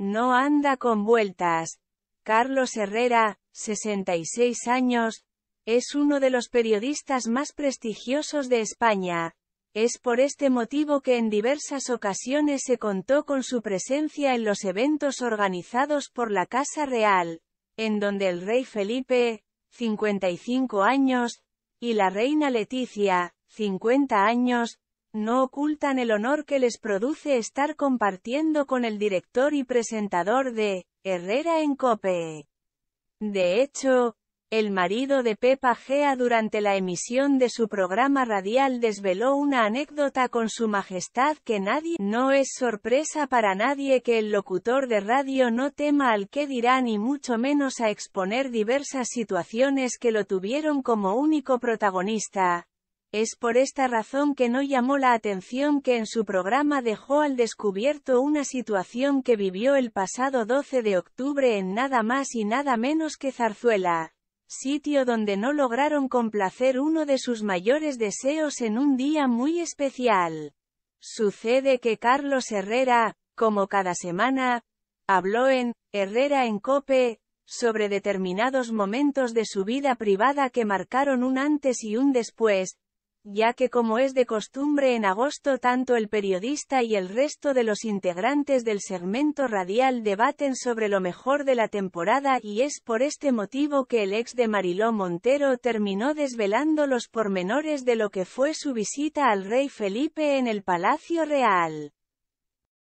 No anda con vueltas. Carlos Herrera, 66 años, es uno de los periodistas más prestigiosos de España. Es por este motivo que en diversas ocasiones se contó con su presencia en los eventos organizados por la Casa Real, en donde el rey Felipe, 55 años, y la reina Leticia, 50 años, no ocultan el honor que les produce estar compartiendo con el director y presentador de Herrera en Cope. De hecho, el marido de Pepa Gea durante la emisión de su programa radial desveló una anécdota con su majestad que nadie, no es sorpresa para nadie que el locutor de radio no tema al que dirán y mucho menos a exponer diversas situaciones que lo tuvieron como único protagonista, es por esta razón que no llamó la atención que en su programa dejó al descubierto una situación que vivió el pasado 12 de octubre en nada más y nada menos que Zarzuela, sitio donde no lograron complacer uno de sus mayores deseos en un día muy especial. Sucede que Carlos Herrera, como cada semana, habló en Herrera en Cope, sobre determinados momentos de su vida privada que marcaron un antes y un después, ya que como es de costumbre en agosto tanto el periodista y el resto de los integrantes del segmento radial debaten sobre lo mejor de la temporada y es por este motivo que el ex de Mariló Montero terminó desvelando los pormenores de lo que fue su visita al rey Felipe en el Palacio Real.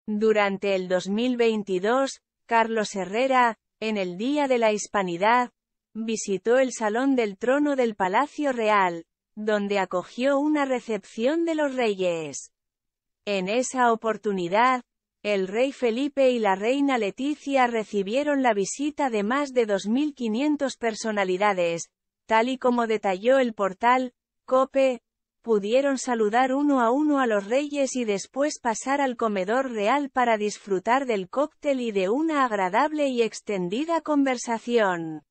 Durante el 2022, Carlos Herrera, en el Día de la Hispanidad, visitó el Salón del Trono del Palacio Real, donde acogió una recepción de los reyes. En esa oportunidad, el rey Felipe y la reina Leticia recibieron la visita de más de 2.500 personalidades, tal y como detalló el portal, COPE, pudieron saludar uno a uno a los reyes y después pasar al comedor real para disfrutar del cóctel y de una agradable y extendida conversación.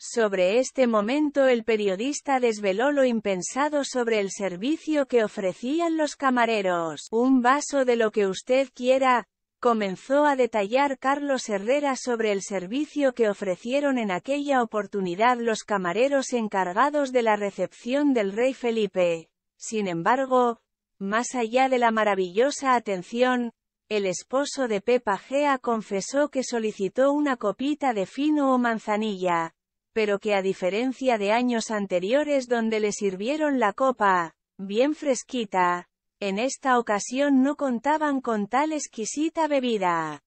Sobre este momento el periodista desveló lo impensado sobre el servicio que ofrecían los camareros. Un vaso de lo que usted quiera, comenzó a detallar Carlos Herrera sobre el servicio que ofrecieron en aquella oportunidad los camareros encargados de la recepción del rey Felipe. Sin embargo, más allá de la maravillosa atención, el esposo de Pepa Gea confesó que solicitó una copita de fino o manzanilla, pero que a diferencia de años anteriores donde le sirvieron la copa, bien fresquita, en esta ocasión no contaban con tal exquisita bebida.